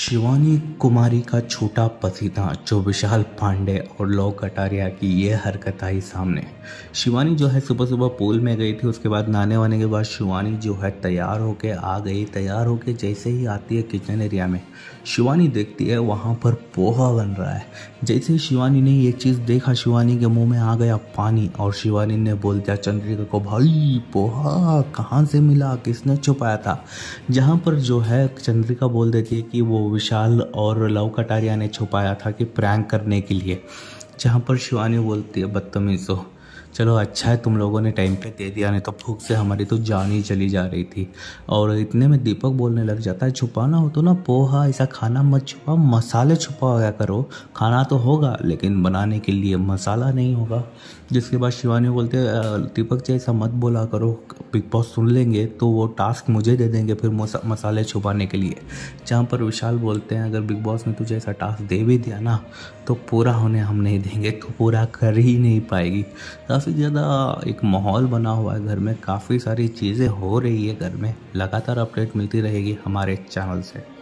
शिवानी कुमारी का छोटा पसीना जो विशाल पांडे और लौ कटारिया की यह हरकत आई सामने शिवानी जो है सुबह सुबह पूल में गई थी उसके बाद नहाने वाने के बाद शिवानी जो है तैयार होके आ गई तैयार होके जैसे ही आती है किचन एरिया में शिवानी देखती है वहाँ पर पोहा बन रहा है जैसे ही शिवानी ने ये चीज़ देखा शिवानी के मुँह में आ गया पानी और शिवानी ने बोल दिया चंद्रिका को भाई पोहा कहाँ से मिला किसने छुपाया था जहाँ पर जो है चंद्रिका बोल देती है कि वो विशाल और लव कटारिया ने छुपाया था कि प्रैंक करने के लिए जहाँ पर शिवानी बोलती है बदतमीज़ हो चलो अच्छा है तुम लोगों ने टाइम पे दे दिया नहीं तो भूख से हमारी तो जान ही चली जा रही थी और इतने में दीपक बोलने लग जाता है छुपाना हो तो ना पोहा ऐसा खाना मत छुपा मसाले छुपाया करो खाना तो होगा लेकिन बनाने के लिए मसाला नहीं होगा जिसके बाद शिवानी बोलते दीपक जी ऐसा मत बोला करो बिग बॉस सुन लेंगे तो वो टास्क मुझे दे देंगे फिर मसाले छुपाने के लिए जहाँ पर विशाल बोलते हैं अगर बिग बॉस ने तुझे ऐसा टास्क दे भी दिया ना तो पूरा होने हम नहीं देंगे तो पूरा कर ही नहीं पाएगी काफ़ी ज़्यादा एक माहौल बना हुआ है घर में काफ़ी सारी चीज़ें हो रही है घर में लगातार अपडेट मिलती रहेगी हमारे चैनल से